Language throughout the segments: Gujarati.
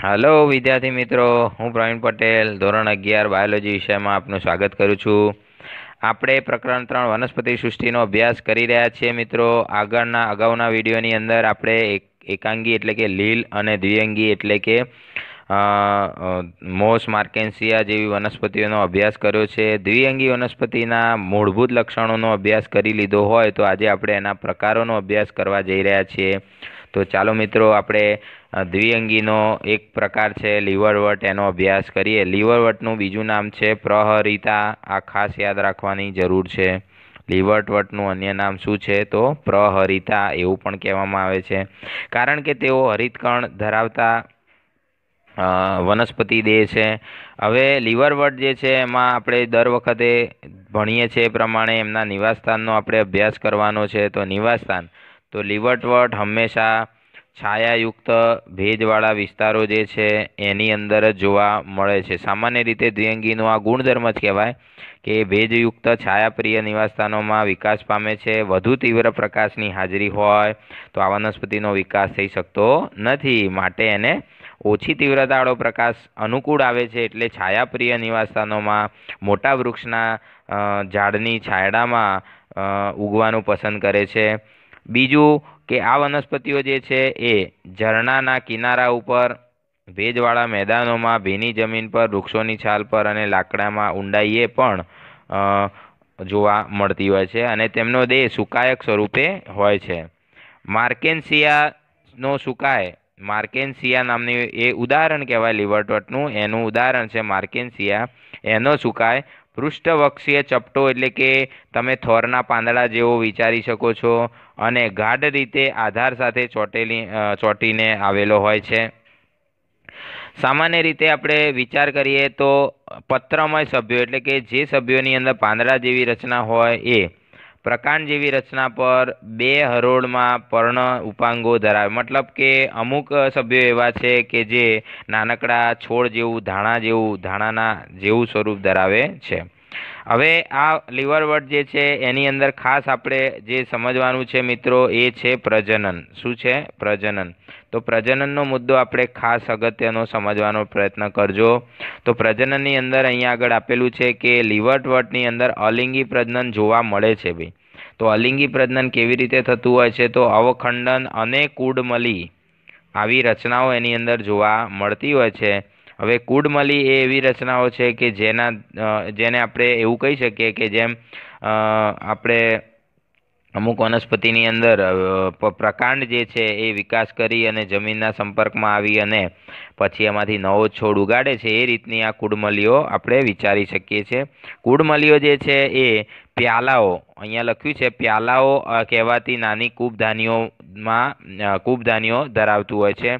હેલો વિદ્યાર્થી મિત્રો હું પ્રવીણ પટેલ ધોરણ અગિયાર બાયોલોજી વિષયમાં આપનું સ્વાગત કરું છું આપણે પ્રકરણ ત્રણ વનસ્પતિ સૃષ્ટિનો અભ્યાસ કરી રહ્યા છીએ મિત્રો આગળના અગાઉના વિડીયોની અંદર આપણે એક એકાંગી એટલે કે લીલ અને દ્વિઅંગી એટલે કે મોસ માર્કેન્સિયા જેવી વનસ્પતિઓનો અભ્યાસ કર્યો છે દ્વિઅંગી વનસ્પતિના મૂળભૂત લક્ષણોનો અભ્યાસ કરી લીધો હોય તો આજે આપણે એના પ્રકારોનો અભ્યાસ કરવા જઈ રહ્યા છીએ તો ચાલો મિત્રો આપણે દ્વિઅંગીનો એક પ્રકાર છે લીવરવર્ટ એનો અભ્યાસ કરીએ લીવરવર્ટનું બીજું નામ છે પ્રહરિતા આ ખાસ યાદ રાખવાની જરૂર છે લીવરવર્ટનું અન્ય નામ શું છે તો પ્રહરિતા એવું પણ કહેવામાં આવે છે કારણ કે તેઓ હરિતકણ ધરાવતા વનસ્પતિ દેહ છે હવે લીવરવર્ટ જે છે એમાં આપણે દર વખતે ભણીએ છીએ એ પ્રમાણે એમના નિવાસસ્થાનનો આપણે અભ્યાસ કરવાનો છે તો નિવાસસ્થાન તો લીવરવર્ટ હંમેશા છાયાયુક્ત ભેજવાળા વિસ્તારો જે છે એની અંદર જ જોવા મળે છે સામાન્ય રીતે દ્વિઅંગીનો આ ગુણધર્મ જ કહેવાય કે ભેજયુક્ત છાયાપ્રિય નિવાસસ્થાનોમાં વિકાસ પામે છે વધુ તીવ્ર પ્રકાશની હાજરી હોય તો આ વનસ્પતિનો વિકાસ થઈ શકતો નથી માટે એને ઓછી તીવ્રતાવાળો પ્રકાશ અનુકૂળ આવે છે એટલે છાયાપ્રિય નિવાસસ્થાનોમાં મોટા વૃક્ષના ઝાડની છાયડામાં ઉગવાનું પસંદ કરે છે બીજું કે આ વનસ્પતિઓ જે છે એ ઝરણાના કિનારા ઉપર ભેજવાળા મેદાનોમાં ભીની જમીન પર વૃક્ષોની છાલ પર અને લાકડામાં ઊંડાઈએ પણ જોવા મળતી હોય છે અને તેમનો દેહ સુકાયક સ્વરૂપે હોય છે માર્કેન્સિયાનો સુકાય માર્કેન્સિયા નામની એ ઉદાહરણ કહેવાય લીવરટોટનું એનું ઉદાહરણ છે માર્કેન્સિયા એનો સુકાય પૃષ્ઠવક્ષીય ચપટો એટલે કે તમે થોરના પાંદડા જેવો વિચારી શકો છો અને ગાઢ રીતે આધાર સાથે ચોટેલી ચોટીને આવેલો હોય છે સામાન્ય રીતે આપણે વિચાર કરીએ તો પત્રમય સભ્યો એટલે કે જે સભ્યોની અંદર પાંદડા જેવી રચના હોય એ પ્રકાંડ જેવી રચના પર બે હરોળમાં પર્ણ ઉપાંગો ધરાવે મતલબ કે અમુક સભ્યો એવા છે કે જે નાનકડા છોડ જેવું ધાણા જેવું ધાણાના જેવું સ્વરૂપ ધરાવે છે હવે આ લીવરવર્ડ જે છે એની અંદર ખાસ આપણે જે સમજવાનું છે મિત્રો એ છે પ્રજનન શું છે પ્રજનન તો પ્રજનનનો મુદ્દો આપણે ખાસ અગત્યનો સમજવાનો પ્રયત્ન કરજો તો પ્રજનનની અંદર અહીંયા આગળ આપેલું છે કે લીવરટવર્ટની અંદર અલિંગી પ્રજનન જોવા મળે છે ભાઈ તો અલિંગી પ્રજનન કેવી રીતે થતું હોય છે તો અવખંડન અને કુડમલી આવી રચનાઓ એની અંદર જોવા મળતી હોય છે હવે કુડમલી એ એવી રચનાઓ છે કે જેના જેને આપણે એવું કહી શકીએ કે જેમ આપણે અમુક વનસ્પતિની અંદર પ્રકાંડ જે છે એ વિકાસ કરી અને જમીનના સંપર્કમાં આવી અને પછી એમાંથી નવો છોડ ઉગાડે છે એ રીતની આ કુડમલીઓ આપણે વિચારી શકીએ છીએ કુડમલીઓ જે છે એ પ્યાલાઓ અહીંયા લખ્યું છે પ્યાલાઓ કહેવાતી નાની કૂપધાનીઓમાં કૂપધાનીઓ ધરાવતું હોય છે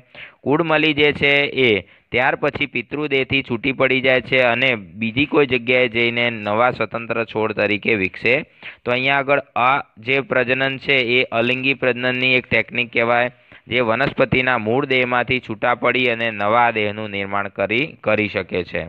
કુડમલી જે છે એ ત્યાર પછી પિતૃદેહથી છૂટી પડી જાય છે અને બીજી કોઈ જગ્યાએ જઈને નવા સ્વતંત્ર છોડ તરીકે વિકસે તો અહીંયા આગળ આ જે પ્રજનન છે એ અલિંગી પ્રજનનની એક ટેકનિક કહેવાય જે વનસ્પતિના મૂળ દેહમાંથી છૂટા પડી અને નવા દેહનું નિર્માણ કરી કરી શકે છે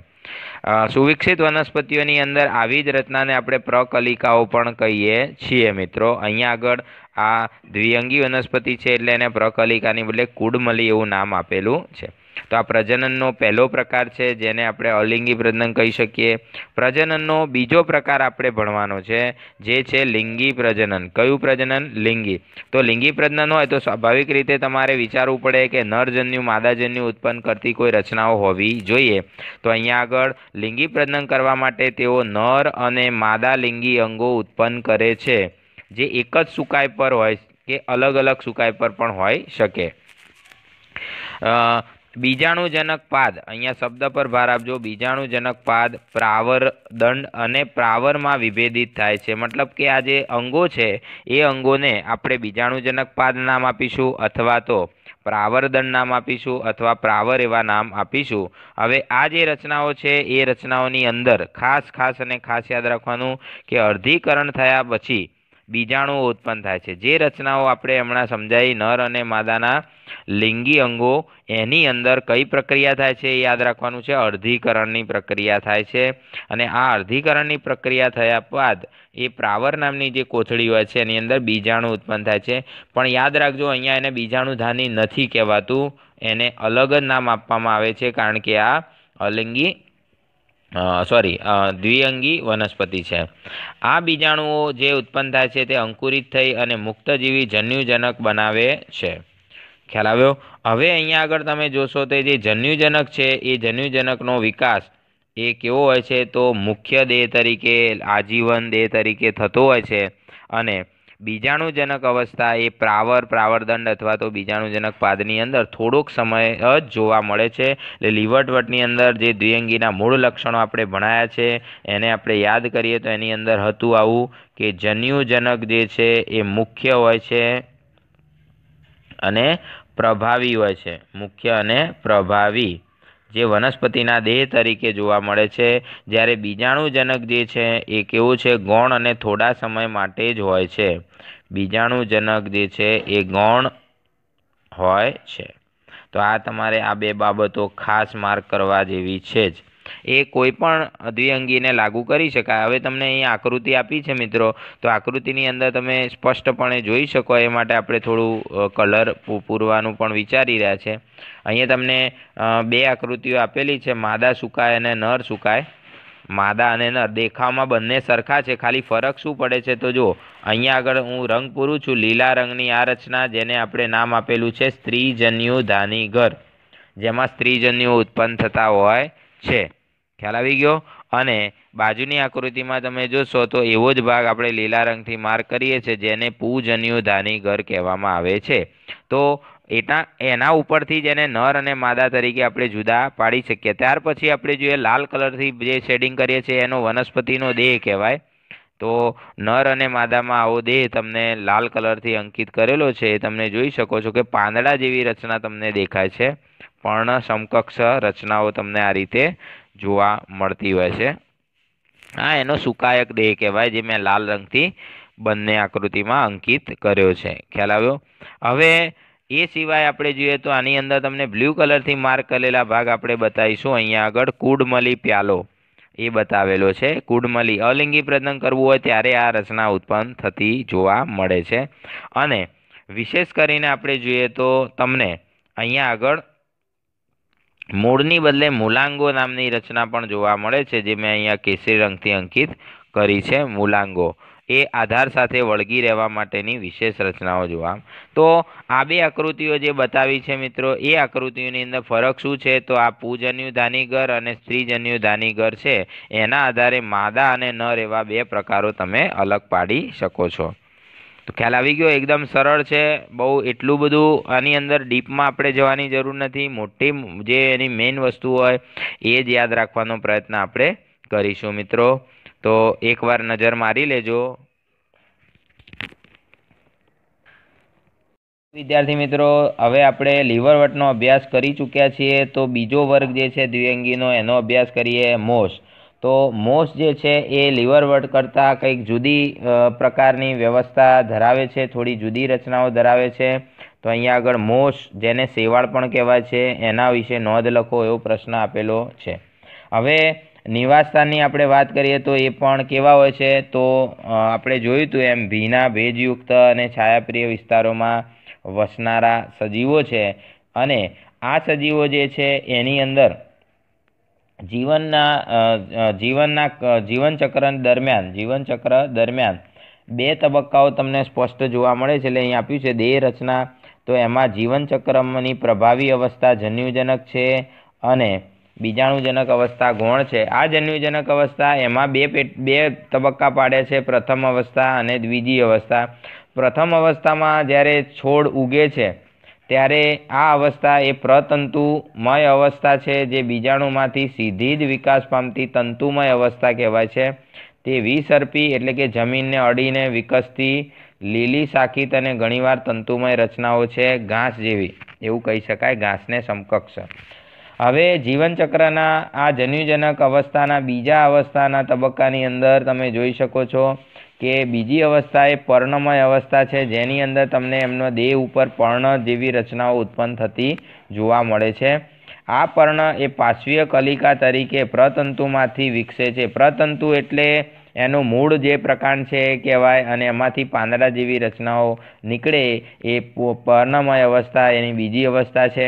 સુવિકસિત વનસ્પતિઓની અંદર આવી જ રચનાને આપણે પ્રકલિકાઓ પણ કહીએ છીએ મિત્રો અહીંયા આગળ આ દ્વિઅંગી વનસ્પતિ છે એટલે એને પ્રકલિકાની બદલે કુડમલી એવું નામ આપેલું છે તો આ પ્રજનનનો પહેલો પ્રકાર છે જેને આપણે અલિંગી પ્રજનન કહી શકીએ પ્રજનનનો બીજો પ્રકાર આપણે ભણવાનો છે જે છે લિંગી પ્રજનન કયું પ્રજનન લિંગી તો લિંગી પ્રજનન હોય તો સ્વાભાવિક રીતે તમારે વિચારવું પડે કે નરજન્યુ માદાજન્યુ ઉત્પન્ન કરતી કોઈ રચનાઓ હોવી જોઈએ તો અહીંયા આગળ લિંગી પ્રજનન કરવા માટે તેઓ નર અને માદા લિંગી અંગો ઉત્પન્ન કરે છે જે એક જ સુકાય પર હોય કે અલગ અલગ સુકાય પર પણ હોઈ શકે બીજાણુજનક પાદ અહીંયા શબ્દ પર ભાર આપજો બીજાણુજનક પાદ પ્રાવર દંડ અને પ્રાવરમાં વિભેદિત થાય છે મતલબ કે આ જે અંગો છે એ અંગોને આપણે બીજાણુજનક પાદ નામ આપીશું અથવા તો પ્રાવર દંડ નામ આપીશું અથવા પ્રાવર એવા નામ આપીશું હવે આ જે રચનાઓ છે એ રચનાઓની અંદર ખાસ ખાસ અને ખાસ યાદ રાખવાનું કે અર્ધીકરણ થયા પછી બીજાણુઓ ઉત્પન્ન થાય છે જે રચનાઓ આપણે હમણાં સમજાવી નર અને માદાના લિંગી અંગો એની અંદર કઈ પ્રક્રિયા થાય છે એ યાદ રાખવાનું છે અર્ધીકરણની પ્રક્રિયા થાય છે અને આ અર્ધીકરણની પ્રક્રિયા થયા બાદ એ પ્રાવર નામની જે કોથળી હોય છે એની અંદર બીજાણુ ઉત્પન્ન થાય છે પણ યાદ રાખજો અહીંયા એને બીજાણુધાની નથી કહેવાતું એને અલગ જ નામ આપવામાં આવે છે કારણ કે આ અલિંગી સોરી દ્વિઅંગી વનસ્પતિ છે આ બીજાણુઓ જે ઉત્પન્ન થાય છે તે અંકુરિત થઈ અને મુક્તજીવી જન્યુજનક બનાવે છે ખ્યાલ આવ્યો હવે અહીંયા આગળ તમે જોશો તો જે જન્યુજનક છે એ જન્યુજનકનો વિકાસ એ કેવો હોય છે તો મુખ્ય દેહ તરીકે આજીવન દેહ તરીકે થતો હોય છે અને બીજાણુજનક અવસ્થા એ પ્રાવર પ્રાવરદંડ અથવા તો બીજાણુજનક પાદની અંદર થોડોક સમય જ જોવા મળે છે એટલે લીવટવટની અંદર જે દ્વિઅંગીના મૂળ લક્ષણો આપણે ભણાયા છે એને આપણે યાદ કરીએ તો એની અંદર હતું આવું કે જન્યુજનક જે છે એ મુખ્ય હોય છે અને પ્રભાવી હોય છે મુખ્ય અને પ્રભાવી જે વનસ્પતિના દેહ તરીકે જોવા મળે છે જ્યારે બીજાણુજનક જે છે એ કેવું છે ગૌણ અને થોડા સમય માટે જ હોય છે બીજાણુજનક જે છે એ ગૌણ હોય છે તો આ તમારે આ બે બાબતો ખાસ માર્ક કરવા જેવી છે જ એ કોઈ પણ દ્વિઅંગીને લાગુ કરી શકાય હવે તમને અહીંયા આકૃતિ આપી છે મિત્રો તો આકૃતિની અંદર તમે સ્પષ્ટપણે જોઈ શકો એ માટે આપણે થોડું કલર પૂરવાનું પણ વિચારી રહ્યા છે અહીંયા તમને બે આકૃતિઓ આપેલી છે માદા સુકાય અને નર સુકાય માદા અને નર દેખાવમાં બંને સરખા છે ખાલી ફરક શું પડે છે તો જો અહીંયા આગળ હું રંગ પૂરું છું લીલા રંગની આ રચના જેને આપણે નામ આપેલું છે સ્ત્રીજન્યુ ધાની ઘર જેમાં સ્ત્રીજન્યુ ઉત્પન્ન થતા હોય છે ખ્યાલ આવી ગયો અને બાજુની આકૃતિમાં તમે જોશો તો એવો જ ભાગ આપણે લીલા રંગથી માર્ક કરીએ છીએ જેને પૂજન્યુ ધાની ઘર કહેવામાં આવે છે તો એના એના ઉપરથી જેને નર અને માદા તરીકે આપણે જુદા પાડી શકીએ ત્યાર પછી આપણે જોઈએ લાલ કલરથી જે શેડિંગ કરીએ છીએ એનો વનસ્પતિનો દેહ કહેવાય તો નર અને માદામાં આવો દેહ તમને લાલ કલરથી અંકિત કરેલો છે એ તમને જોઈ શકો છો કે પાંદડા જેવી રચના તમને દેખાય છે પણ સમકક્ષ રચનાઓ તમને આ રીતે જોવા મળતી હોય છે આ એનો સુકાયક દેહ કહેવાય જે મેં લાલ રંગથી બંને આકૃતિમાં અંકિત કર્યો છે ખ્યાલ આવ્યો હવે એ સિવાય આપણે જોઈએ તો આની અંદર તમને બ્લુ કલરથી માર્ક કરેલા ભાગ આપણે બતાવીશું અહીંયા આગળ કુડમલી પ્યાલો એ બતાવેલો છે કુડમલી અલિંગી પ્રદન કરવું હોય ત્યારે આ રચના ઉત્પન્ન થતી જોવા મળે છે અને વિશેષ કરીને આપણે જોઈએ તો તમને અહીંયા આગળ મૂળની બદલે મૂલાંગો નામની રચના પણ જોવા મળે છે જે મેં અહીંયા કેસરી રંગથી અંકિત કરી છે મૂલાંગો એ આધાર સાથે વળગી રહેવા માટેની વિશેષ રચનાઓ જોવા તો આ બે આકૃતિઓ જે બતાવી છે મિત્રો એ આકૃતિઓની અંદર ફરક શું છે તો આ પૂજન્યુ ધાનીઘર અને સ્ત્રીજન્યુ ધાનીઘર છે એના આધારે માદા અને નર એવા બે પ્રકારો તમે અલગ પાડી શકો છો તો ખ્યાલ આવી ગયો એકદમ સરળ છે બહુ એટલું બધું આની અંદર ડીપમાં આપણે જવાની જરૂર નથી મોટી જે એની મેઇન વસ્તુ હોય એ જ યાદ રાખવાનો પ્રયત્ન આપણે કરીશું મિત્રો તો એકવાર નજર મારી લેજો વિદ્યાર્થી મિત્રો હવે આપણે લીવરવટનો અભ્યાસ કરી ચૂક્યા છીએ તો બીજો વર્ગ જે છે દ્વિઅંગીનો એનો અભ્યાસ કરીએ મોસ્ટ તો મોસ જે છે એ લિવરવર્ડ કરતાં કંઈક જુદી પ્રકારની વ્યવસ્થા ધરાવે છે થોડી જુદી રચનાઓ ધરાવે છે તો અહીંયા આગળ મોસ જેને સેવાળ પણ કહેવાય છે એના વિશે નોંધ લખો એવો પ્રશ્ન આપેલો છે હવે નિવાસસ્થાનની આપણે વાત કરીએ તો એ પણ કેવા હોય છે તો આપણે જોયું હતું એમ ભીના ભેજયુક્ત અને છાયાપ્રિય વિસ્તારોમાં વસનારા સજીવો છે અને આ સજીવો જે છે એની અંદર જીવનના જીવનના જીવનચક્ર દરમિયાન જીવનચક્ર દરમિયાન બે તબક્કાઓ તમને સ્પષ્ટ જોવા મળે છે એટલે અહીં આપ્યું છે દેહ રચના તો એમાં જીવનચક્રમની પ્રભાવી અવસ્થા જન્યુજનક છે અને બીજાણુજનક અવસ્થા ગૌણ છે આ જન્યુજનક અવસ્થા એમાં બે પેટ બે તબક્કા પાડે છે પ્રથમ અવસ્થા અને દ્વિજી અવસ્થા પ્રથમ અવસ્થામાં જ્યારે છોડ ઉગે છે ત્યારે આ અવસ્થા એ પ્રતંતુમય અવસ્થા છે જે બીજાણુમાંથી સીધી જ વિકાસ પામતી તંતુમય અવસ્થા કહેવાય છે તે વિસર્પી એટલે કે જમીનને અડીને વિકસતી લીલી શાકિત અને ઘણીવાર તંતુમય રચનાઓ છે ઘાસ જેવી એવું કહી શકાય ઘાસને સમકક્ષ હવે જીવનચક્રના આ જન્યુજનક અવસ્થાના બીજા અવસ્થાના તબક્કાની અંદર તમે જોઈ શકો છો કે બીજી અવસ્થા એ પર્ણમય અવસ્થા છે જેની અંદર તમને એમનો દેહ ઉપર પર્ણ જેવી રચનાઓ ઉત્પન્ન થતી જોવા મળે છે આ પર્ણ એ પાશ્વીય કલિકા તરીકે પ્રતંતુમાંથી વિકસે છે પ્રતંતુ એટલે એનું મૂળ જે પ્રકાંડ છે કહેવાય અને એમાંથી પાંદડા જેવી રચનાઓ નીકળે એ પર્ણમય અવસ્થા એની બીજી અવસ્થા છે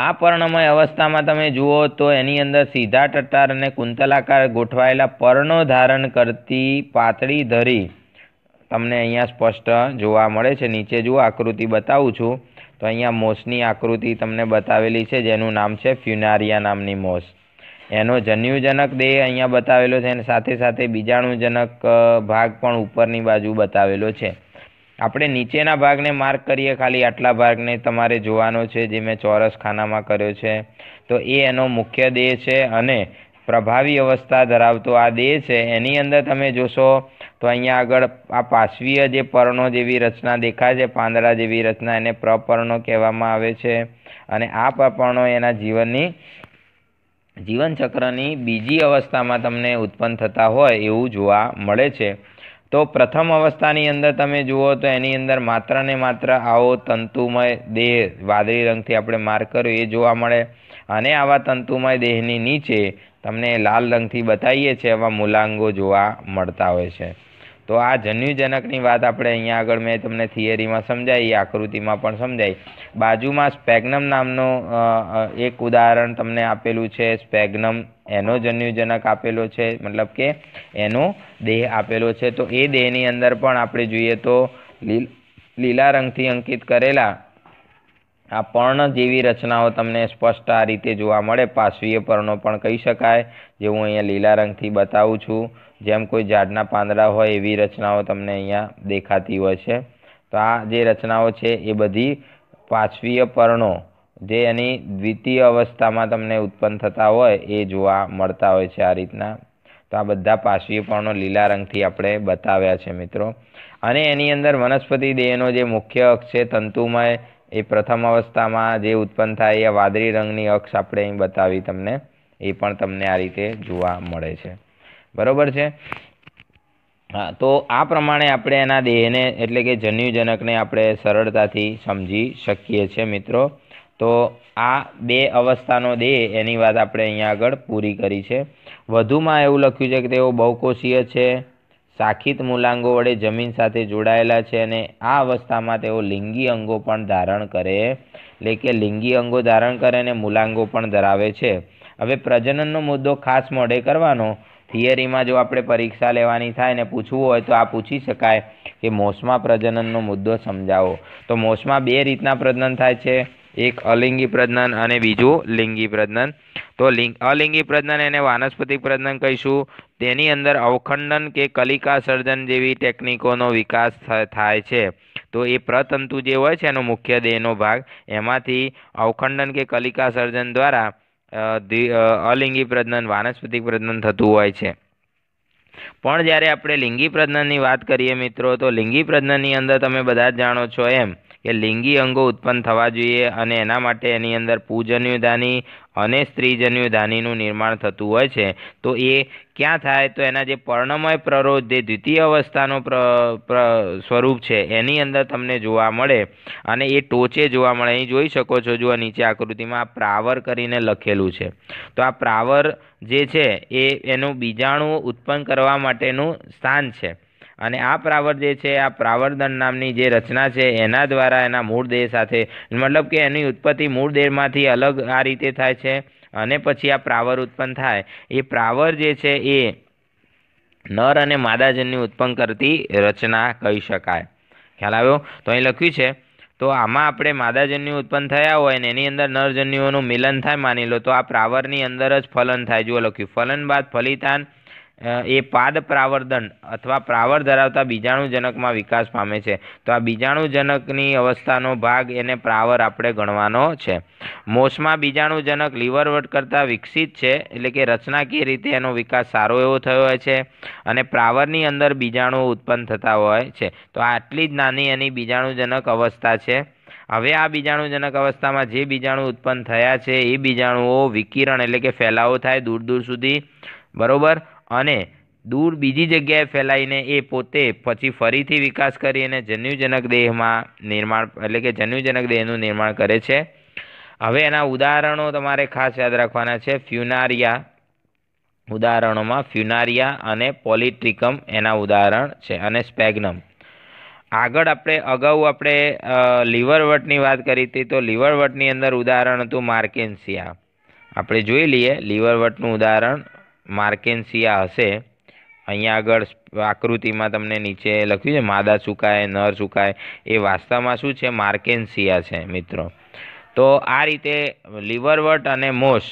આ પર્ણમય અવસ્થામાં તમે જુઓ તો એની અંદર સીધા ટટાર અને કુંતલાકાર ગોઠવાયેલા પર્ણો ધારણ કરતી પાતળી ધરી તમને અહીંયા સ્પષ્ટ જોવા મળે છે નીચે જુઓ આકૃતિ બતાવું છું તો અહીંયા મોસની આકૃતિ તમને બતાવેલી છે જેનું નામ છે ફ્યુનારિયા નામની મોસ એનો જન્યુજનક દેહ અહીંયા બતાવેલો છે અને સાથે સાથે બીજાણુજનક ભાગ પણ ઉપરની બાજુ બતાવેલો છે આપણે નીચેના ભાગને માર્ક કરીએ ખાલી આટલા ભાગને તમારે જોવાનો છે જે મેં ચોરસ ખાનામાં કર્યો છે તો એ એનો મુખ્ય દેહ છે અને પ્રભાવી અવસ્થા ધરાવતો આ દેહ છે એની અંદર તમે જોશો તો અહીંયા આગળ આ પાશ્વીય જે પર્ણો જેવી રચના દેખાય છે પાંદડા જેવી રચના એને પ્રપર્ણો કહેવામાં આવે છે અને આ પ્રપર્ણો એના જીવનની જીવનચક્રની બીજી અવસ્થામાં તમને ઉત્પન્ન થતા હોય એવું જોવા મળે છે તો પ્રથમ અવસ્થાની અંદર તમે જુઓ તો એની અંદર માત્ર ને માત્ર આવો તંતુમય દેહ વાદળી રંગથી આપણે માર્ક કર્યો એ જોવા મળે અને આવા તંતુમય દેહની નીચે તમને લાલ રંગથી બતાવીએ છીએ એવા મૂલાંગો જોવા મળતા હોય છે તો આ જન્યુજનકની વાત આપણે અહીંયા આગળ મેં તમને થિયરીમાં સમજાવી આકૃતિમાં પણ સમજાવી બાજુમાં સ્પેગ્નમ નામનો એક ઉદાહરણ તમને આપેલું છે સ્પેગ્નમ એનો જન્યુજનક આપેલો છે મતલબ કે એનો દેહ આપેલો છે તો એ દેહની અંદર પણ આપણે જોઈએ તો લીલા રંગથી અંકિત કરેલા આ પર્ણ જેવી રચનાઓ તમને સ્પષ્ટ આ રીતે જોવા મળે પાશ્વીય પર્ણો પણ કહી શકાય જે હું અહીંયા લીલા રંગથી બતાવું છું જેમ કોઈ ઝાડના પાંદડા હોય એવી રચનાઓ તમને અહીંયા દેખાતી હોય છે તો આ જે રચનાઓ છે એ બધી પાછવીય પર્ણો જે એની દ્વિતીય અવસ્થામાં તમને ઉત્પન્ન થતા હોય એ જોવા મળતા હોય છે આ રીતના તો આ બધા પાછવીય પર્ણો લીલા રંગથી આપણે બતાવ્યા છે મિત્રો અને એની અંદર વનસ્પતિ દેહનો જે મુખ્ય અક્ષ છે તંતુમય એ પ્રથમ અવસ્થામાં જે ઉત્પન્ન થાય એ વાદળી રંગની અક્ષ આપણે અહીં બતાવી તમને એ પણ તમને આ રીતે જોવા મળે છે બરોબર છે હા તો આ પ્રમાણે આપણે એના દેહને એટલે કે જન્યુજનકને આપણે સરળતાથી સમજી શકીએ છીએ મિત્રો તો આ બે અવસ્થાનો દેહ એની વાત આપણે અહીંયા આગળ પૂરી કરી છે વધુમાં એવું લખ્યું છે કે તેઓ બહુકોષીય છે શાખિત મૂલાંગો વડે જમીન સાથે જોડાયેલા છે અને આ અવસ્થામાં તેઓ લિંગી અંગો પણ ધારણ કરે એટલે કે લિંગી અંગો ધારણ કરે અને મૂલાંગો પણ ધરાવે છે હવે પ્રજનનનો મુદ્દો ખાસ મોડે કરવાનો થિયરીમાં જો આપણે પરીક્ષા લેવાની થાય ને પૂછવું હોય તો આ પૂછી શકાય કે મોસમાં પ્રજનનનો મુદ્દો સમજાવો તો મોસમાં બે રીતના પ્રજનન થાય છે એક અલિંગી પ્રજનન અને બીજું લિંગી પ્રજનન તો લિંગ અલિંગી પ્રજનન એને વાનસ્પતિક પ્રજનન કહીશું તેની અંદર અવખંડન કે કલિકા સર્જન જેવી ટેકનિકોનો વિકાસ થાય છે તો એ પ્રતંતુ જે હોય છે એનો મુખ્ય દેહનો ભાગ એમાંથી અવખંડન કે કલિકા સર્જન દ્વારા અલિંગી પ્રજનન વાનસ્પતિક પ્રજનન થતું હોય છે પણ જ્યારે આપણે લિંગી પ્રજનનની વાત કરીએ મિત્રો તો લિંગી પ્રજનનની અંદર તમે બધા જ જાણો છો એમ કે લિંગી અંગો ઉત્પન્ન થવા જોઈએ અને એના માટે એની અંદર પૂજન્યુધાની અને સ્ત્રીજન્યુધાનીનું નિર્માણ થતું હોય છે તો એ ક્યાં થાય તો એના જે પર્ણમય પ્રરોધ જે દ્વિતીય અવસ્થાનો સ્વરૂપ છે એની અંદર તમને જોવા મળે અને એ ટોચે જોવા મળે અહીં જોઈ શકો છો જુઓ નીચે આકૃતિમાં આ પ્રાવર કરીને લખેલું છે તો આ પ્રાવર જે છે એ એનું બીજાણું ઉત્પન્ન કરવા માટેનું સ્થાન છે અને આ પ્રાવર જે છે આ પ્રાવરદંડ નામની જે રચના છે એના દ્વારા એના મૂળ દેહ સાથે મતલબ કે એની ઉત્પત્તિ મૂળ દેહમાંથી અલગ આ રીતે થાય છે અને પછી આ પ્રાવર ઉત્પન્ન થાય એ પ્રાવર જે છે એ નર અને માદાજનની ઉત્પન્ન કરતી રચના કહી શકાય ખ્યાલ આવ્યો તો અહીં લખ્યું છે તો આમાં આપણે માદાજન્યુ ઉત્પન્ન થયા હોય ને એની અંદર નરજન્યુઓનું મિલન થાય માની લો તો આ પ્રાવરની અંદર જ ફલન થાય જુઓ લખ્યું ફલન બાદ ફલિતાન એ પાદ પ્રાવર્ધન અથવા પ્રાવર ધરાવતા બીજાણુજનકમાં વિકાસ પામે છે તો આ બીજાણુજનકની અવસ્થાનો ભાગ એને પ્રાવર આપણે ગણવાનો છે મોસમાં બીજાણુજનક લીવરવર્ટ કરતાં વિકસિત છે એટલે કે રચનાકીય રીતે એનો વિકાસ સારો એવો થયો હોય છે અને પ્રાવરની અંદર બીજાણુઓ ઉત્પન્ન થતા હોય છે તો આટલી જ નાની એની બીજાણુજનક અવસ્થા છે હવે આ બીજાણુજનક અવસ્થામાં જે બીજાણુ ઉત્પન્ન થયા છે એ બીજાણુઓ વિકિરણ એટલે કે ફેલાવો થાય દૂર દૂર સુધી બરોબર અને દૂર બીજી જગ્યાએ ફેલાઈને એ પોતે પછી ફરીથી વિકાસ કરી અને જન્યુજનક દેહમાં નિર્માણ એટલે કે જન્યુજનક દેહનું નિર્માણ કરે છે હવે એના ઉદાહરણો તમારે ખાસ યાદ રાખવાના છે ફ્યુનારિયા ઉદાહરણોમાં ફ્યુનારિયા અને પોલિટ્રિકમ એના ઉદાહરણ છે અને સ્પેગ્નમ આગળ આપણે અગાઉ આપણે લીવરવટની વાત કરી હતી તો લીવરવટની અંદર ઉદાહરણ હતું માર્કેન્સિયા આપણે જોઈ લઈએ લીવરવટનું ઉદાહરણ માર્કેન્સિયા હશે અહીંયા આગળ આકૃતિમાં તમને નીચે લખ્યું છે માદા સુકાય નર સુકાય એ વાસ્તવમાં શું છે માર્કેન્સિયા છે મિત્રો તો આ રીતે લીવરવટ અને મોસ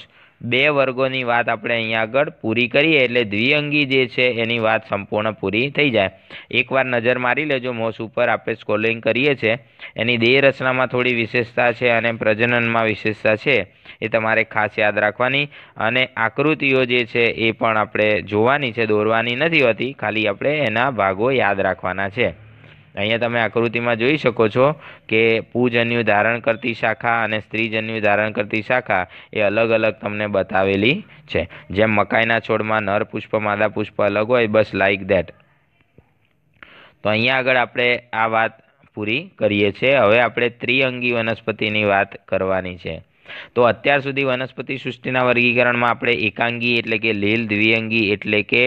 બે વર્ગોની વાત આપણે અહીંયા આગળ પૂરી કરીએ એટલે દ્વિઅંગી જે છે એની વાત સંપૂર્ણ પૂરી થઈ જાય એકવાર નજર મારી લેજો મોસ ઉપર આપણે સ્કોલિંગ કરીએ છીએ એની દેહરચનામાં થોડી વિશેષતા છે અને પ્રજનનમાં વિશેષતા છે એ તમારે ખાસ યાદ રાખવાની અને આકૃતિઓ જે છે એ પણ આપણે જોવાની છે દોરવાની નથી હોતી ખાલી આપણે એના ભાગો યાદ રાખવાના છે અહીંયા તમે આકૃતિમાં જોઈ શકો છો કે પૂજન્યુ ધારણ કરતી શાખા અને સ્ત્રીજન્યુ ધારણ કરતી શાખા એ અલગ અલગ તમને બતાવેલી છે જેમ મકાઈના છોડમાં નર પુષ્પ માદા પુષ્પ અલગ હોય બસ લાઇક દેટ તો અહીંયા આગળ આપણે આ વાત પૂરી કરીએ છીએ હવે આપણે ત્રિઅંગી વનસ્પતિની વાત કરવાની છે તો અત્યાર સુધી વનસ્પતિ સૃષ્ટિના વર્ગીકરણમાં આપણે એકાંગી એટલે કે લીલ દ્વિઅંગી એટલે કે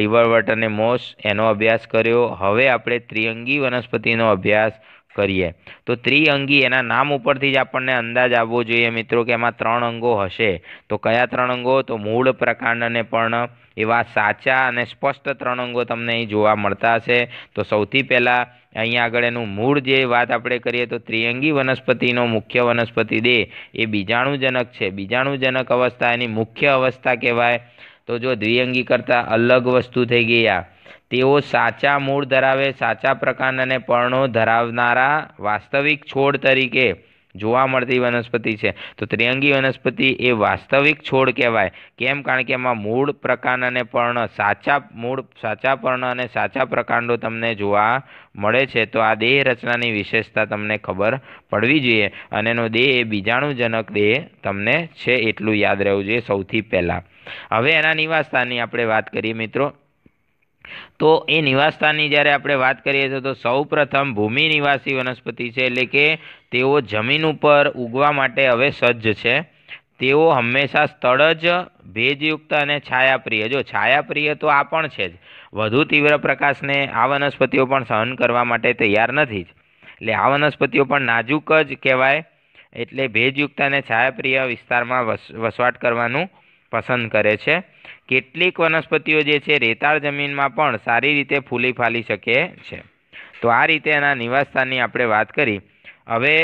લીવરવટ અને મોસ એનો અભ્યાસ કર્યો હવે આપણે ત્રિઅંગી વનસ્પતિનો અભ્યાસ કરીએ તો ત્રિઅંગી એના નામ ઉપરથી જ આપણને અંદાજ આવવો જોઈએ મિત્રો કે એમાં ત્રણ અંગો હશે તો કયા ત્રણ અંગો તો મૂળ પ્રકાંડ અને પર્ણ એવા સાચા અને સ્પષ્ટ ત્રણ અંગો તમને અહીં જોવા મળતા હશે તો સૌથી પહેલાં અહીંયા આગળ એનું મૂળ જે વાત આપણે કરીએ તો ત્રિઅંગી વનસ્પતિનો મુખ્ય વનસ્પતિ દેહ એ બીજાણુજનક છે બીજાણુજનક અવસ્થા એની મુખ્ય અવસ્થા કહેવાય તો જો દ્વિઅંગી કરતાં અલગ વસ્તુ થઈ ગયા તેઓ સાચા મૂળ ધરાવે સાચા પ્રકાંડ અને પર્ણો ધરાવનારા વાસ્તવિક છોડ તરીકે જોવા મળતી વનસ્પતિ છે તો ત્રિઅંગી વનસ્પતિ એ વાસ્તવિક છોડ કહેવાય કેમ કારણ કે એમાં મૂળ પ્રકાંડ અને પર્ણ સાચા મૂળ સાચા પર્ણ અને સાચા પ્રકાંડો તમને જોવા મળે છે તો આ દેહ રચનાની વિશેષતા તમને ખબર પડવી જોઈએ અને એનો દેહ એ બીજાણુજનક દેહ તમને છે એટલું યાદ રહેવું જોઈએ સૌથી પહેલાં હવે એના નિવાસસ્થાનની આપણે વાત કરીએ મિત્રો તો એ નિવાસસ્થાનની જ્યારે આપણે વાત કરીએ છીએ તો સૌ પ્રથમ ભૂમિ નિવાસી વનસ્પતિ છે એટલે કે તેઓ જમીન ઉપર ઉગવા માટે હવે સજ્જ છે તેઓ હંમેશા સ્થળ જ ભેજયુક્ત અને છાયાપ્રિય જો છાયાપ્રિય તો આ પણ છે જ વધુ તીવ્ર પ્રકાશને આ વનસ્પતિઓ પણ સહન કરવા માટે તૈયાર નથી જ એટલે આ વનસ્પતિઓ પણ નાજુક જ કહેવાય એટલે ભેજયુક્ત અને છાયાપ્રિય વિસ્તારમાં વસવાટ કરવાનું પસંદ કરે છે કેટલીક વનસ્પતિઓ જે છે રેતાળ જમીનમાં પણ સારી રીતે ફૂલી ફાલી શકે છે તો આ રીતે એના નિવાસસ્થાનની આપણે વાત કરી હવે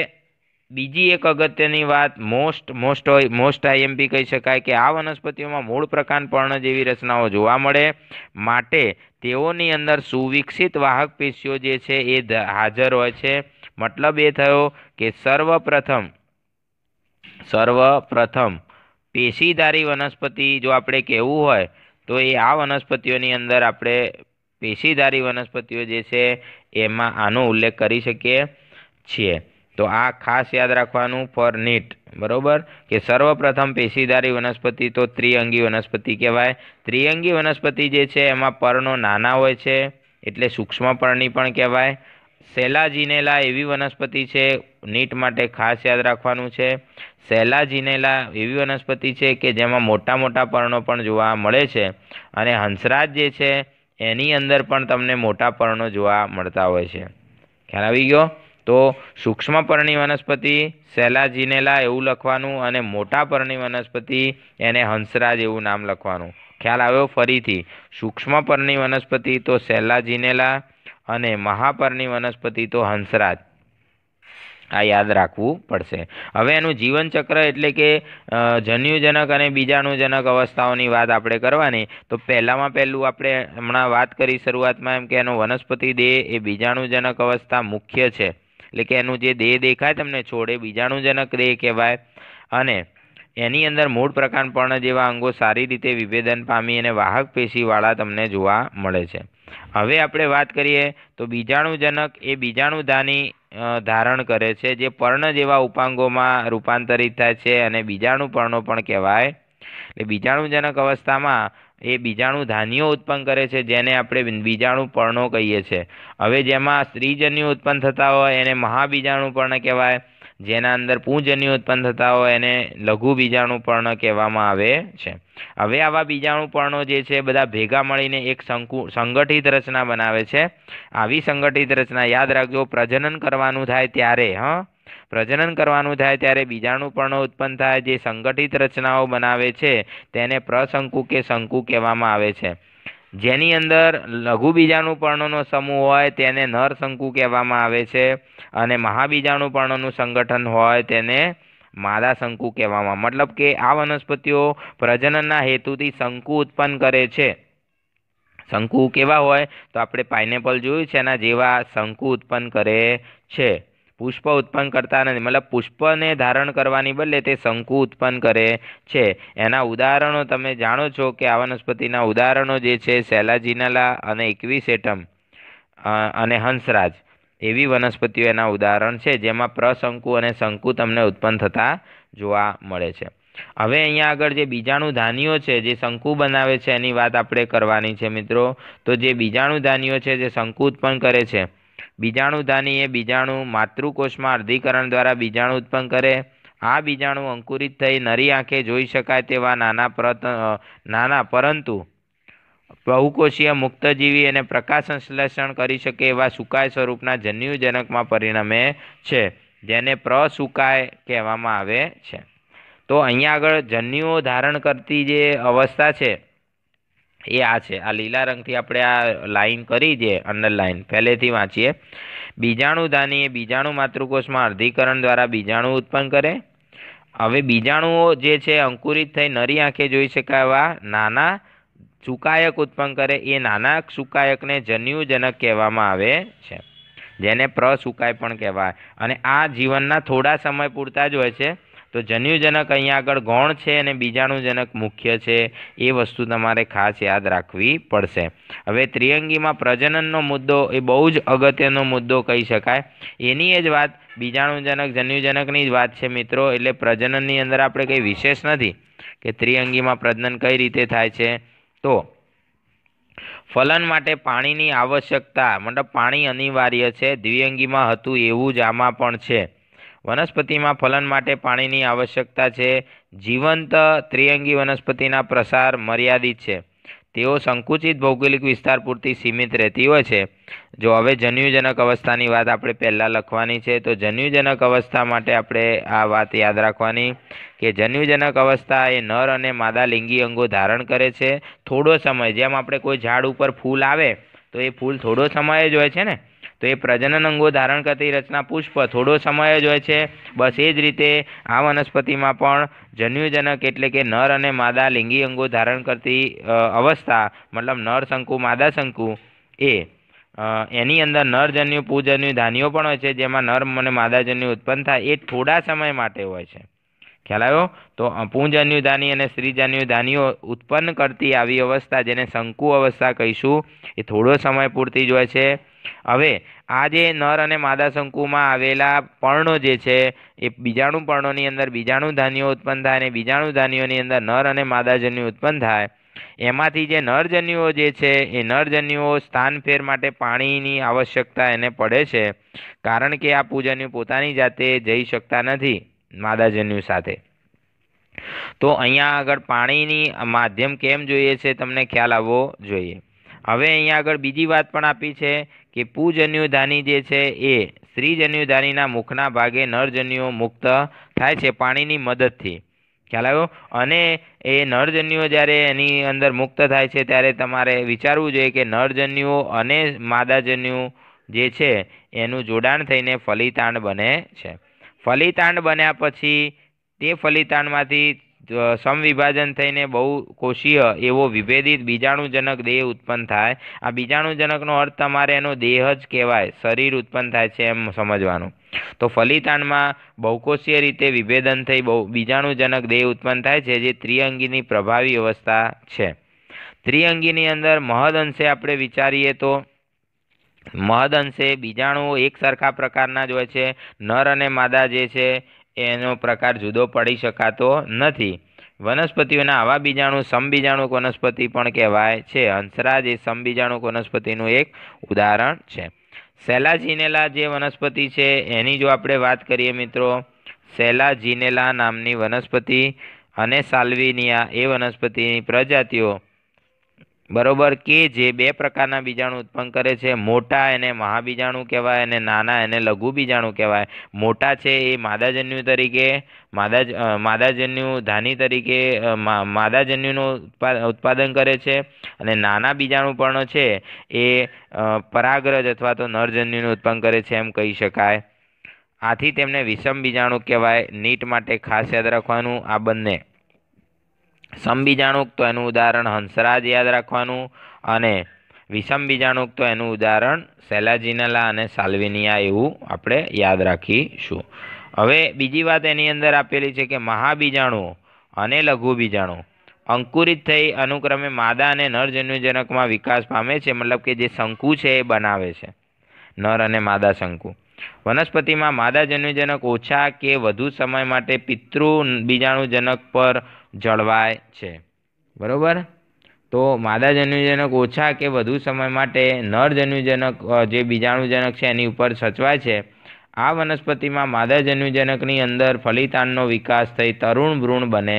બીજી એક અગત્યની વાત મોસ્ટ મોસ્ટ હોય મોસ્ટ આઈએમપી કહી શકાય કે આ વનસ્પતિઓમાં મૂળ પ્રકાંડ પર્ણ જેવી રચનાઓ જોવા મળે માટે તેઓની અંદર સુવિકસિત વાહક પેશીઓ જે છે એ હાજર હોય છે મતલબ એ થયો કે સર્વપ્રથમ સર્વપ્રથમ પેશીધારી વનસ્પતિ જો આપણે કહેવું હોય તો એ આ વનસ્પતિઓની અંદર આપણે પેશીધારી વનસ્પતિઓ જે છે એમાં આનો ઉલ્લેખ કરી શકીએ છીએ તો આ ખાસ યાદ રાખવાનું ફોર નીટ બરાબર કે સર્વપ્રથમ પેશીદારી વનસ્પતિ તો ત્રિઅંગી વનસ્પતિ કહેવાય ત્રિઅંગી વનસ્પતિ જે છે એમાં પર્ણો નાના હોય છે એટલે સૂક્ષ્મ પર્ણી પણ કહેવાય સેલાજીનેલા એવી વનસ્પતિ છે નીટ માટે ખાસ યાદ રાખવાનું છે સેલાજીનેલા એવી વનસ્પતિ છે કે જેમાં મોટા મોટા પર્ણો પણ જોવા મળે છે અને હંસરાજ જે છે એની અંદર પણ તમને મોટા પર્ણો જોવા મળતા હોય છે ખ્યાલ આવી ગયો તો સૂક્ષ્મ પર્ણી વનસ્પતિ સેલાજીનેલા એવું લખવાનું અને મોટા પર્ણી વનસ્પતિ એને હંસરાજ એવું નામ લખવાનું ખ્યાલ આવ્યો ફરીથી સૂક્ષ્મ પર્ણી વનસ્પતિ તો સેલાજીનેલા અને મહાપર્ણી વનસ્પતિ તો હંસરાજ આ યાદ રાખવું પડશે હવે એનું જીવનચક્ર એટલે કે જન્યુજનક અને બીજાણુજનક અવસ્થાઓની વાત આપણે કરવાની તો પહેલામાં પહેલું આપણે હમણાં વાત કરી શરૂઆતમાં એમ કે એનો વનસ્પતિ દેહ એ બીજાણુજનક અવસ્થા મુખ્ય છે એટલે કે એનું જે દેહ દેખાય તમને છોડે બીજાણુજનક દેહ કહેવાય અને એની અંદર મૂળ પ્રકાંડપર્ણ જેવા અંગો સારી રીતે વિભેદન પામી અને વાહક પેશીવાળા તમને જોવા મળે છે હવે આપણે વાત કરીએ તો બીજાણુજનક એ બીજાણુધાની ધારણ કરે છે જે પર્ણ જેવા ઉપાંગોમાં રૂપાંતરિત થાય છે અને બીજાણુ પર્ણો પણ કહેવાય એટલે બીજાણુજનક અવસ્થામાં એ બીજાણુ ધાન્યો ઉત્પન્ન કરે છે જેને આપણે બીજાણુ પર્ણો કહીએ છીએ હવે જેમાં સ્ત્રીજન્યુ ઉત્પન્ન થતા હોય એને મહાબીજાણુપર્ણ કહેવાય જેના અંદર પૂજન્યુ ઉત્પન્ન થતા હોય એને લઘુ બીજાણુ કહેવામાં આવે છે હવે આવા બીજાણુપર્ણો જે છે બધા ભેગા મળીને એક સંકુ સંગઠિત રચના બનાવે છે આવી સંગઠિત રચના યાદ રાખજો પ્રજનન કરવાનું થાય ત્યારે હં પ્રજનન કરવાનું થાય ત્યારે બીજાણુ ઉત્પન્ન થાય જે સંગઠિત રચનાઓ બનાવે છે તેને પ્રશંકુ કે શંકુ કહેવામાં આવે છે જેની અંદર લઘુ બીજાણુ સમૂહ હોય તેને નરશંકુ કહેવામાં આવે છે અને મહાબીજાણુપર્ણોનું સંગઠન હોય તેને માદા શંકુ કહેવામાં મતલબ કે આ વનસ્પતિઓ પ્રજનનના હેતુથી શંકુ ઉત્પન્ન કરે છે શંકુ કેવા હોય તો આપણે પાઇનેપલ જોયું છે એના જેવા શંકુ ઉત્પન્ન કરે છે પુષ્પ ઉત્પન્ન કરતા નથી મતલબ પુષ્પને ધારણ કરવાની બદલે તે શંકુ ઉત્પન્ન કરે છે એના ઉદાહરણો તમે જાણો છો કે આ વનસ્પતિના ઉદાહરણો જે છે સેલાજીનાલા અને એકવીસેટમ અને હંસરાજ એવી વનસ્પતિઓ એના ઉદાહરણ છે જેમાં પ્રશંકુ અને શંકુ તમને ઉત્પન્ન થતા જોવા મળે છે હવે અહીંયા આગળ જે બીજાણુ ધાન્યો છે જે શંકુ બનાવે છે એની વાત આપણે કરવાની છે મિત્રો તો જે બીજાણુ ધાન્યો છે જે શંકુ ઉત્પન્ન કરે છે બીજાણુધાની એ બીજાણુ માતૃકોષમાં અર્ધીકરણ દ્વારા બીજાણુ ઉત્પન્ન કરે આ બીજાણુ અંકુરિત થઈ નરી આંખે જોઈ શકાય તેવા નાના પ્રત નાના પરંતુ બહુકોષીય મુક્તજીવી અને પ્રકાશ સંશ્લેષણ કરી શકે એવા સુકાય સ્વરૂપના જન્યુજનકમાં પરિણમે છે જેને પ્રસુકાય કહેવામાં આવે છે તો અહીંયા આગળ જન્યુઓ ધારણ કરતી જે અવસ્થા છે એ આ છે આ લીલા રંગથી આપણે આ લાઇન કરી છે અંડરલાઇન પહેલેથી વાંચીએ બીજાણુધાની એ બીજાણુ માતૃકોષમાં અર્ધીકરણ દ્વારા બીજાણુ ઉત્પન્ન કરે હવે બીજાણુઓ જે છે અંકુરિત થઈ નરી આંખે જોઈ શકાય એવા નાના સુકાયક ઉત્પન્ન કરે એ નાના સુકાયકને જન્યુજનક કહેવામાં આવે છે જેને પ્રસુકાય પણ કહેવાય અને આ જીવનના થોડા સમય પૂરતા જ હોય છે તો જન્યુજનક અહીંયા આગળ ગૌણ છે અને બીજાણુજનક મુખ્ય છે એ વસ્તુ તમારે ખાસ યાદ રાખવી પડશે હવે ત્રિયંગીમાં પ્રજનનનો મુદ્દો એ બહુ જ અગત્યનો મુદ્દો કહી શકાય એની એ જ વાત બીજાણુજનક જન્યુજનકની જ વાત છે મિત્રો એટલે પ્રજનનની અંદર આપણે કંઈ વિશેષ નથી કે ત્રિઅંગીમાં પ્રજનન કઈ રીતે થાય છે તો ફલન માટે પાણીની આવશ્યકતા મતલબ પાણી અનિવાર્ય છે દ્વિઅંગીમાં હતું એવું જ આમાં પણ છે વનસ્પતિમાં ફલન માટે પાણીની આવશ્યકતા છે જીવંત ત્રિઅંગી વનસ્પતિના પ્રસાર મર્યાદિત છે તેઓ સંકુચિત ભૌગોલિક વિસ્તાર પૂરતી સીમિત રહેતી હોય છે જો હવે જન્યુજનક અવસ્થાની વાત આપણે પહેલાં લખવાની છે તો જન્યુજનક અવસ્થા માટે આપણે આ વાત યાદ રાખવાની કે જન્યુજનક અવસ્થા એ નર અને માદા લિંગી અંગો ધારણ કરે છે થોડો સમય જેમ આપણે કોઈ ઝાડ ઉપર ફૂલ આવે તો એ ફૂલ થોડો સમય જ હોય છે ને તો એ પ્રજનન અંગો ધારણ કરતી રચના પુષ્પ થોડો સમય જ હોય છે બસ એ જ રીતે આ વનસ્પતિમાં પણ જન્યુજનક એટલે કે નર અને માદા લિંગી અંગો ધારણ કરતી અવસ્થા મતલબ નર શંકુ માદા શંકુ એ એની અંદર નરજન્યુ પૂજન્યુ ધાનીઓ પણ હોય છે જેમાં નર અને માદાજન્યુ ઉત્પન્ન થાય એ થોડા સમય માટે હોય છે ખ્યાલ આવ્યો તો પૂંજન્યુ ધાની અને સ્ત્રીજન્યુ ધાનીઓ ઉત્પન્ન કરતી આવી અવસ્થા જેને શંકુ અવસ્થા કહીશું એ થોડો સમય પૂરતી જ હોય છે હવે આ જે નર અને માદા શંકુમાં આવેલા પર્ણો જે છે એ બીજાણુ પર્ણોની અંદર બીજાણુ ધાન્યો ઉત્પન્ન થાય અને બીજાણુ ધાન્યોની અંદર નર અને માદાજન્યુ ઉત્પન્ન થાય એમાંથી જે નરજન્યુઓ જે છે એ નરજન્યુઓ સ્થાનફેર માટે પાણીની આવશ્યકતા એને પડે છે કારણ કે આ પૂજન્યુ પોતાની જાતે જઈ શકતા નથી માદાજન્યુ સાથે તો અહીંયા આગળ પાણીની માધ્યમ કેમ જોઈએ છે તમને ખ્યાલ આવવો જોઈએ હવે અહીંયા આગળ બીજી વાત પણ આપી છે કે પૂજન્યુધાની જે છે એ સ્ત્રીજન્યુધાનીના મુખના ભાગે નરજન્યુઓ મુક્ત થાય છે પાણીની મદદથી ખ્યાલ આવ્યો અને એ નરજન્યુઓ જ્યારે એની અંદર મુક્ત થાય છે ત્યારે તમારે વિચારવું જોઈએ કે નરજન્યુઓ અને માદાજન્યુ જે છે એનું જોડાણ થઈને ફલિતાંડ બને છે ફલિતાંડ બન્યા પછી તે ફલિતાંડમાંથી સમવિભાજન થઈને બહુ કોષીય એવો વિભેદિત બીજાણુજનક દેહ ઉત્પન્ન થાય આ બીજાણુજનકનો અર્થ તમારે એનો દેહ જ કહેવાય શરીર ઉત્પન્ન થાય છે એમ સમજવાનું તો ફલિતાણમાં બહુકોષીય રીતે વિભેદન થઈ બહુ બીજાણુજનક દેહ ઉત્પન્ન થાય છે જે ત્રિઅંગીની પ્રભાવી અવસ્થા છે ત્રિઅંગીની અંદર મહદ અંશે આપણે વિચારીએ તો મહદ અંશે બીજાણુઓ એક સરખા પ્રકારના જ હોય છે નર અને માદા જે છે એનો પ્રકાર જુદો પડી શકાતો નથી વનસ્પતિઓના આવા બીજાણુ સમબીજાણુક વનસ્પતિ પણ કહેવાય છે હંસરાજ એ સમબીજાણુક વનસ્પતિનું એક ઉદાહરણ છે સેલાજીનેલા જે વનસ્પતિ છે એની જો આપણે વાત કરીએ મિત્રો સેલાજીનેલા નામની વનસ્પતિ અને સાલ્વિનિયા એ વનસ્પતિની પ્રજાતિઓ બરોબર કે જે બે પ્રકારના બીજાણુ ઉત્પન્ન કરે છે મોટા એને મહાબીજાણુ કહેવાય અને નાના એને લઘુ બીજાણુ કહેવાય મોટા છે એ માદાજન્યુ તરીકે માદા માદાજન્યુ ધાની તરીકે માદાજન્યુનું ઉત્પાદન કરે છે અને નાના બીજાણુ પણ છે એ પરાગ્રજ અથવા તો નરજન્યુનું ઉત્પન્ન કરે છે એમ કહી શકાય આથી તેમને વિષમ બીજાણુ કહેવાય નીટ માટે ખાસ યાદ રાખવાનું આ બંને સમબીજાણુક તો એનું ઉદાહરણ હંસરાજ યાદ રાખવાનું અને વિષમ બીજાણુક તો એનું ઉદાહરણ સેલાજીનલા અને સાલ્વિનિયા એવું આપણે યાદ રાખીશું હવે બીજી વાત એની અંદર આપેલી છે કે મહાબીજાણુઓ અને લઘુ બીજાણુ અંકુરિત થઈ અનુક્રમે માદા અને નરજન્યુજનકમાં વિકાસ પામે છે મતલબ કે જે શંકુ છે એ બનાવે છે નર અને માદા શંકુ વનસ્પતિમાં માદા જન્યુજનક ઓછા કે વધુ સમય માટે પિતૃ બીજાણુજનક પર જળવાય છે બરાબર તો માદા જન્યુજનક ઓછા કે વધુ સમય માટે નર જન્યુજનક જે બીજાણુજનક છે એની ઉપર સચવાય છે આ વનસ્પતિમાં માદા જન્યુજનકની અંદર ફલિતાણનો વિકાસ થઈ તરુણ ભ્રૂણ બને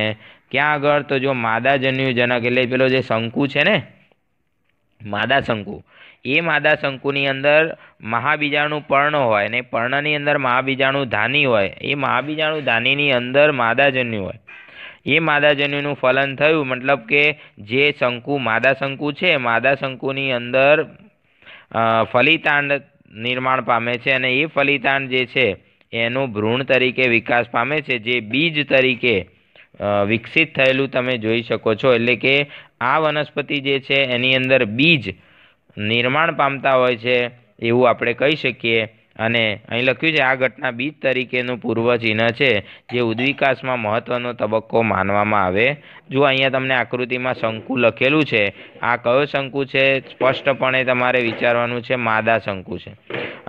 ક્યાં આગળ તો જો માદા જન્યુજનક એટલે પેલો જે શંકુ છે ને માદા શંકુ એ માદા શંકુની અંદર મહાબીજાણુ પર્ણ હોય અને પર્ણની અંદર મહાબીજાણુ ધાની હોય એ મહાબીજાણુ ધાનીની અંદર માદા જન્યુ હોય એ માદાજન્યુનું ફલન થયું મતલબ કે જે શંકુ માદા શંકુ છે માદા શંકુની અંદર ફલિતાંડ નિર્માણ પામે છે અને એ ફલિતાંડ જે છે એનું ભ્રૂણ તરીકે વિકાસ પામે છે જે બીજ તરીકે વિકસિત થયેલું તમે જોઈ શકો છો એટલે કે આ વનસ્પતિ જે છે એની અંદર બીજ નિર્માણ પામતા હોય છે એવું આપણે કહી શકીએ અને અહીં લખ્યું છે આ ઘટના બીજ તરીકેનું પૂર્વચિહ્ન છે જે ઉદ્વિકાસમાં મહત્વનો તબક્કો માનવામાં આવે જો અહીંયા તમને આકૃતિમાં શંકુ લખેલું છે આ કયો શંકુ છે સ્પષ્ટપણે તમારે વિચારવાનું છે માદા શંકુ છે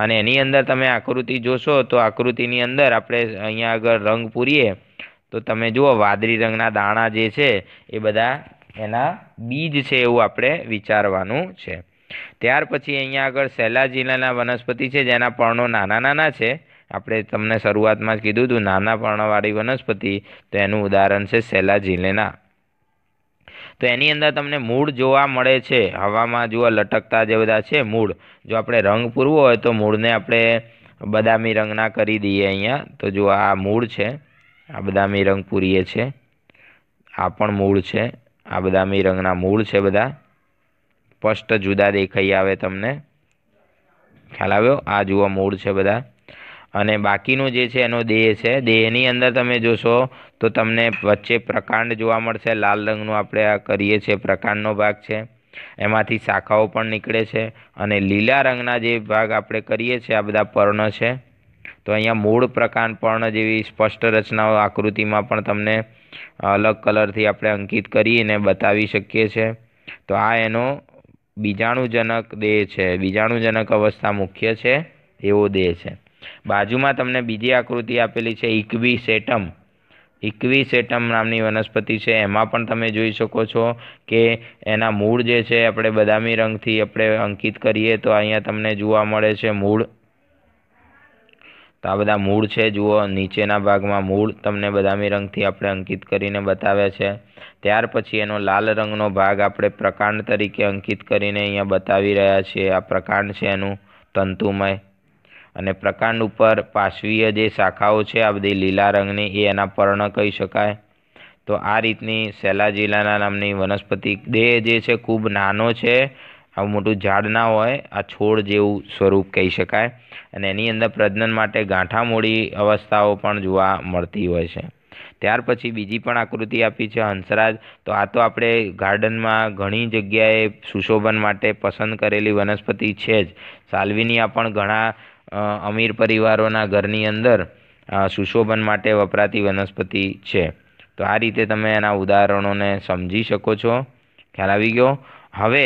અને એની અંદર તમે આકૃતિ જોશો તો આકૃતિની અંદર આપણે અહીંયા આગળ રંગ પૂરીએ તો તમે જુઓ વાદળી રંગના દાણા જે છે એ બધા એના બીજ છે એવું આપણે વિચારવાનું છે ત્યાર પછી અહીંયા આગળ સહેલા જિલ્લાના વનસ્પતિ છે જેના પર્ણો નાના નાના છે આપણે તમને શરૂઆતમાં જ કીધું હતું નાના પર્ણવાળી વનસ્પતિ તો એનું ઉદાહરણ છે સહેલા જિલ્લેના તો એની અંદર તમને મૂળ જોવા મળે છે હવામાં જુઓ લટકતા જે બધા છે મૂળ જો આપણે રંગ પૂરવો હોય તો મૂળને આપણે બદામી રંગના કરી દઈએ અહીંયા તો જો આ મૂળ છે આ બદામી રંગ પૂરીએ છે આ પણ મૂળ છે આ બદામી રંગના મૂળ છે બધા સ્પષ્ટ જુદા દેખાઈ આવે તમને ખ્યાલ આવ્યો આ જુઓ મૂળ છે બધા અને બાકીનું જે છે એનો દેહ છે દેહની અંદર તમે જોશો તો તમને વચ્ચે પ્રકાંડ જોવા મળશે લાલ રંગનું આપણે આ કરીએ છીએ પ્રકાંડનો ભાગ છે એમાંથી શાખાઓ પણ નીકળે છે અને લીલા રંગના જે ભાગ આપણે કરીએ છીએ આ બધા પર્ણ છે તો અહીંયા મૂળ પ્રકાંડ પર્ણ જેવી સ્પષ્ટ રચનાઓ આકૃતિમાં પણ તમને અલગ કલરથી આપણે અંકિત કરીને બતાવી શકીએ છીએ તો આ એનો બીજાણુજનક દેહ છે બીજાણુજનક અવસ્થા મુખ્ય છે એવો દેહ છે બાજુમાં તમને બીજી આકૃતિ આપેલી છે ઇક્વિસેટમ ઇક્વિસેટમ નામની વનસ્પતિ છે એમાં પણ તમે જોઈ શકો છો કે એના મૂળ જે છે આપણે બદામી રંગથી આપણે અંકિત કરીએ તો અહીંયા તમને જોવા મળે છે મૂળ તો આ બધા મૂળ છે જુઓ નીચેના ભાગમાં મૂળ તમને બદામી રંગથી આપણે અંકિત કરીને બતાવ્યા છે ત્યાર પછી એનો લાલ રંગનો ભાગ આપણે પ્રકાંડ તરીકે અંકિત કરીને અહીંયા બતાવી રહ્યા છીએ આ પ્રકાંડ છે એનું તંતુમય અને પ્રકાંડ ઉપર પાશ્વીય જે શાખાઓ છે આ બધી લીલા રંગની એ એના પર્ણ કહી શકાય તો આ રીતની શૈલા જિલ્લાના નામની વનસ્પતિ દેહ જે છે ખૂબ નાનો છે આવું મોટું ઝાડ ના હોય આ છોડ જેવું સ્વરૂપ કહી શકાય અને એની અંદર પ્રજનન માટે ગાંઠામૂળી અવસ્થાઓ પણ જોવા મળતી હોય છે ત્યાર પછી બીજી પણ આકૃતિ આપી છે હંસરાજ તો આ તો આપણે ગાર્ડનમાં ઘણી જગ્યાએ સુશોભન માટે પસંદ કરેલી વનસ્પતિ છે જ સાલ્વિનિયા પણ ઘણા અમીર પરિવારોના ઘરની અંદર સુશોભન માટે વપરાતી વનસ્પતિ છે તો આ રીતે તમે એના ઉદાહરણોને સમજી શકો છો ખ્યાલ આવી ગયો હવે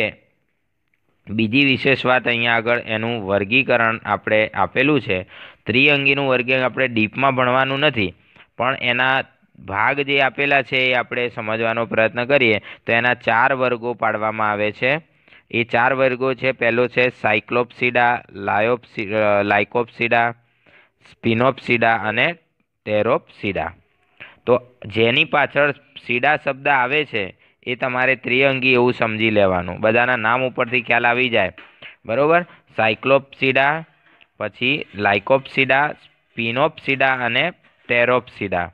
બીજી વિશેષ વાત અહીંયા આગળ એનું વર્ગીકરણ આપણે આપેલું છે ત્રિઅંગીનું વર્ગીકરણ આપણે ડીપમાં ભણવાનું નથી પણ એના ભાગ જે આપેલા છે એ આપણે સમજવાનો પ્રયત્ન કરીએ તો એના ચાર વર્ગો પાડવામાં આવે છે એ ચાર વર્ગો છે પહેલો છે સાયક્લોપ્સિડા લાયોપ્સી લાઇકોપ્સિડા સ્પિનોપ્સિડા અને ટેરોપ્સિડા તો જેની પાછળ સીડા શબ્દ આવે છે એ તમારે ત્રિઅંગી એવું સમજી લેવાનું બધાના નામ ઉપરથી ખ્યાલ આવી જાય બરાબર સાયક્લોપસીડા પછી લાઇકોપસીડા સ્પિનોપસીડા અને ટેરોપસીડા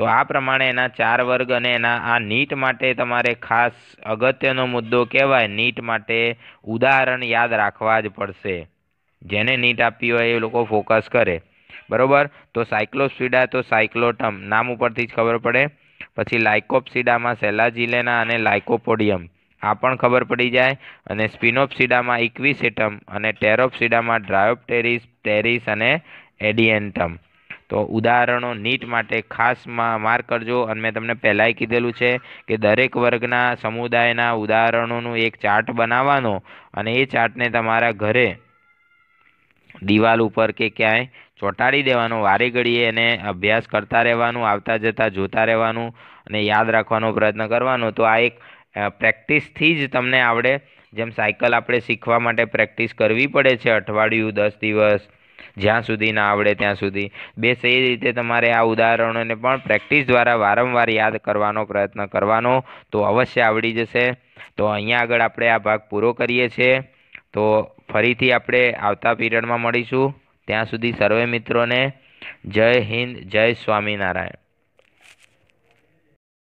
તો આ પ્રમાણે એના ચાર વર્ગ અને એના આ નીટ માટે તમારે ખાસ અગત્યનો મુદ્દો કહેવાય નીટ માટે ઉદાહરણ યાદ રાખવા જ પડશે જેને નીટ આપી હોય એ લોકો ફોકસ કરે બરાબર તો સાયક્લોસ્પીડા તો સાયક્લોટમ નામ ઉપરથી જ ખબર પડે પછી લાઇકોપ્સિડામાં સેલાજિલેના અને લાઇકોપોડિયમ આ પણ ખબર પડી જાય અને સ્પિનોપ્સિડામાં ઇક્વિસિટમ અને ટેરોપ્સિડામાં ડ્રાયોપ્ટેરિસ ટેરિસ અને એડિએન્ટમ તો ઉદાહરણો નીટ માટે ખાસમાં માર્ક કરજો અને મેં તમને પહેલાંય કીધેલું છે કે દરેક વર્ગના સમુદાયના ઉદાહરણોનું એક ચાર્ટ બનાવવાનો અને એ ચાર્ટને તમારા ઘરે દિવાલ ઉપર કે ક્યાંય ચોંટાડી દેવાનો વારે ઘડીએ એને અભ્યાસ કરતા રહેવાનું આવતા જતાં જોતા રહેવાનું અને યાદ રાખવાનો પ્રયત્ન કરવાનો તો આ એક પ્રેક્ટિસથી જ તમને આવડે જેમ સાયકલ આપણે શીખવા માટે પ્રેક્ટિસ કરવી પડે છે અઠવાડિયું દસ દિવસ જ્યાં સુધી ના આવડે ત્યાં સુધી બેસ એ રીતે તમારે આ ઉદાહરણોને પણ પ્રેક્ટિસ દ્વારા વારંવાર યાદ કરવાનો પ્રયત્ન કરવાનો તો અવશ્ય આવડી જશે તો અહીંયા આગળ આપણે આ ભાગ પૂરો કરીએ છીએ તો ફરીથી આપણે આવતા પીરિયડમાં મળીશું ત્યાં સુધી સર્વે મિત્રોને જય હિન્દ જય સ્વામિનારાયણ